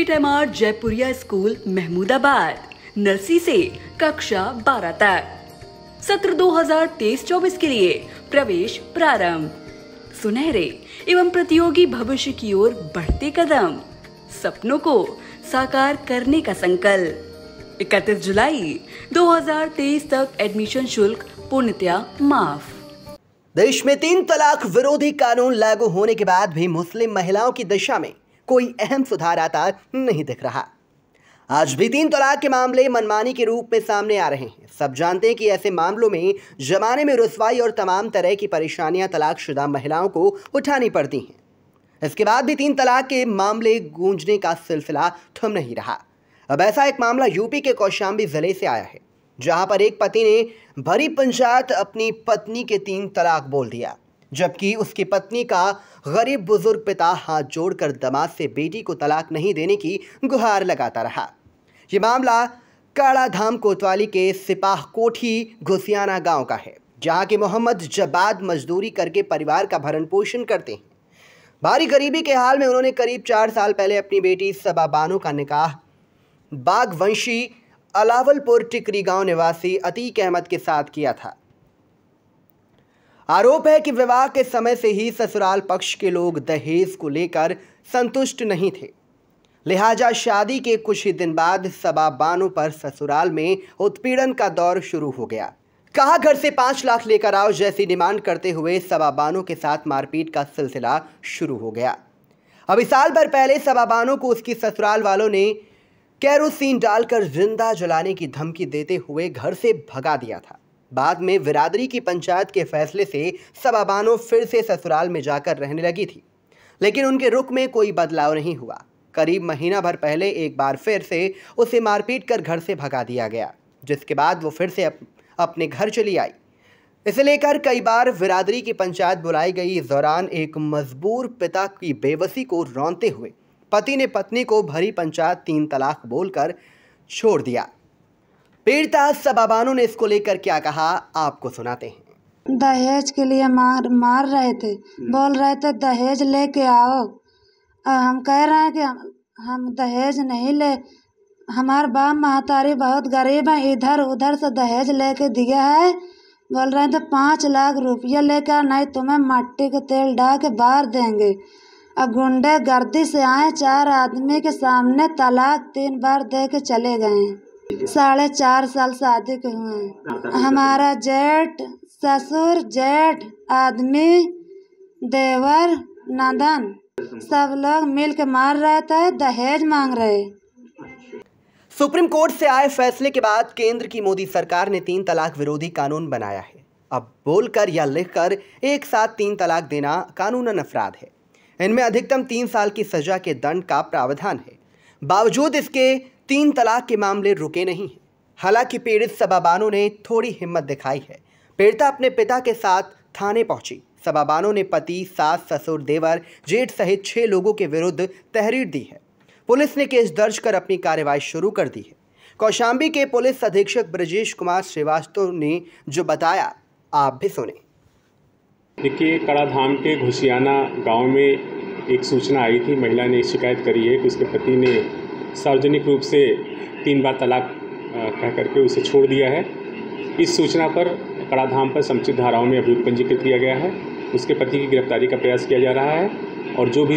State M R Jaipuria school Mahmudabad nursery से कक्षा बारह तक सत्र 2023-24 के लिए प्रवेश प्रारंभ सुनहरे एवं प्रतियोगी भविष्य की ओर बढ़ते कदम सपनों को साकार करने का संकल्प इकतीस जुलाई 2023 तक एडमिशन शुल्क पूर्णतया माफ देश में तीन तलाक विरोधी कानून लागू होने के बाद भी मुस्लिम महिलाओं की दिशा में कोई अहम सुधार आता नहीं दिख रहा आज भी तीन तलाक के मामले मनमानी के रूप में सामने आ रहे हैं सब जानते हैं कि ऐसे मामलों में जमाने में रसवाई और तमाम तरह की परेशानियां तलाकशुदा महिलाओं को उठानी पड़ती हैं इसके बाद भी तीन तलाक के मामले गूंजने का सिलसिला थम नहीं रहा अब ऐसा एक मामला यूपी के कौशाम्बी जिले से आया है जहां पर एक पति ने भरी पंचायत अपनी पत्नी के तीन तलाक बोल दिया जबकि उसकी पत्नी का गरीब बुजुर्ग पिता हाथ जोड़कर दमाद से बेटी को तलाक नहीं देने की गुहार लगाता रहा ये मामला काड़ाधाम कोतवाली के सिपाह कोठी घुसियाना गांव का है जहां के मोहम्मद जबाद मजदूरी करके परिवार का भरण पोषण करते हैं भारी गरीबी के हाल में उन्होंने करीब चार साल पहले अपनी बेटी सबाबानो का निकाह बागवंशी अलावलपुर टिकरी गांव निवासी अतीक अहमद के साथ किया था आरोप है कि विवाह के समय से ही ससुराल पक्ष के लोग दहेज को लेकर संतुष्ट नहीं थे लिहाजा शादी के कुछ ही दिन बाद सबा बानो पर ससुराल में उत्पीड़न का दौर शुरू हो गया कहा घर से पांच लाख लेकर आओ जैसी डिमांड करते हुए सबा बानो के साथ मारपीट का सिलसिला शुरू हो गया अभी साल भर पहले सबा बानो को उसकी ससुराल वालों ने कैरोसिन डालकर जिंदा जलाने की धमकी देते हुए घर से भगा दिया था बाद में विरादरी की पंचायत के फैसले से सबा बानो फिर से ससुराल में जाकर रहने लगी थी लेकिन उनके रुख में कोई बदलाव नहीं हुआ करीब महीना भर पहले एक बार फिर से उसे मारपीट कर घर से भगा दिया गया जिसके बाद वो फिर से अप, अपने घर चली आई इसे लेकर कई बार विरादरी की पंचायत बुलाई गई इस दौरान एक मजबूर पिता की बेबसी को रौनते हुए पति ने पत्नी को भरी पंचायत तीन तलाक बोलकर छोड़ दिया पीड़िता सबाबानों ने इसको लेकर क्या कहा आपको सुनाते हैं दहेज के लिए मार मार रहे थे बोल रहे थे दहेज लेके आओ आ, हम कह रहे हैं कि हम, दहेज नहीं ले हमारे बाप महतारी बहुत गरीब है इधर उधर से दहेज लेके दिया है बोल रहे थे पाँच लाख रुपया लेकर नहीं तुम्हें मट्टी के तेल डाल के बाहर देंगे अब गुंडे गर्दी से आए चार आदमी के सामने तलाक तीन बार दे के चले गए साढ़े चार साल शादी के हुए हमारा जेठ ससुर जेठ आदमी देवर नंदन सब लोग मिल के मार रहे थे दहेज मांग रहे सुप्रीम कोर्ट से आए फैसले के बाद केंद्र की मोदी सरकार ने तीन तलाक विरोधी कानून बनाया है अब बोलकर या लिखकर एक साथ तीन तलाक देना कानूनन अपराध है इनमें अधिकतम तीन साल की सजा के दंड का प्रावधान है बावजूद इसके तीन तलाक के मामले रुके नहीं हैं हालांकि पीड़ित सबाबानो ने थोड़ी हिम्मत दिखाई है पीड़िता अपने पिता के साथ थाने पहुंची सबाबानो ने पति सास ससुर देवर जेठ सहित छः लोगों के विरुद्ध तहरीर दी है पुलिस ने केस दर्ज कर अपनी कार्रवाई शुरू कर दी है कौशाम्बी के पुलिस अधीक्षक ब्रजेश कुमार श्रीवास्तव ने जो बताया आप भी सुने देखिए कड़ाधाम के घुसियाना गांव में एक सूचना आई थी महिला ने शिकायत करी है कि उसके पति ने सार्वजनिक रूप से तीन बार तलाक कह करके उसे छोड़ दिया है इस सूचना पर कड़ाधाम पर समुचित धाराओं में अभियुक्त पंजीकृत किया गया है उसके पति की गिरफ्तारी का प्रयास किया जा रहा है और जो भी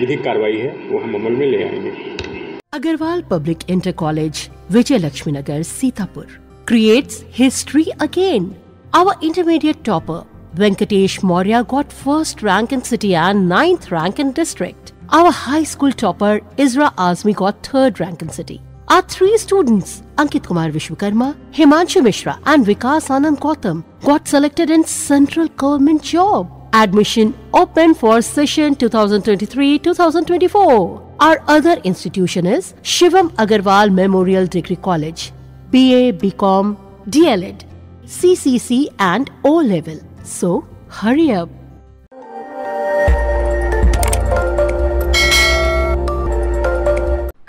विधिक कार्रवाई है वो हम अमल में ले आएंगे Agrawal public inter college Vijay Lakshmi Nagar Sitapur create history again our intermediate topper Venkatesh Maurya got first rank in city and ninth rank in district Our high school topper Isra Azmi got third rank in city. Our three students, Ankit Kumar Vishwakarma, Himanshu Mishra and Vikas Anand Gautam got selected in central government job. Admission open for session 2023-2024. Our other institution is Shivam Agarwal Memorial Degree College, BA, BCom, DLED, CCC and O-Level. So, hurry up.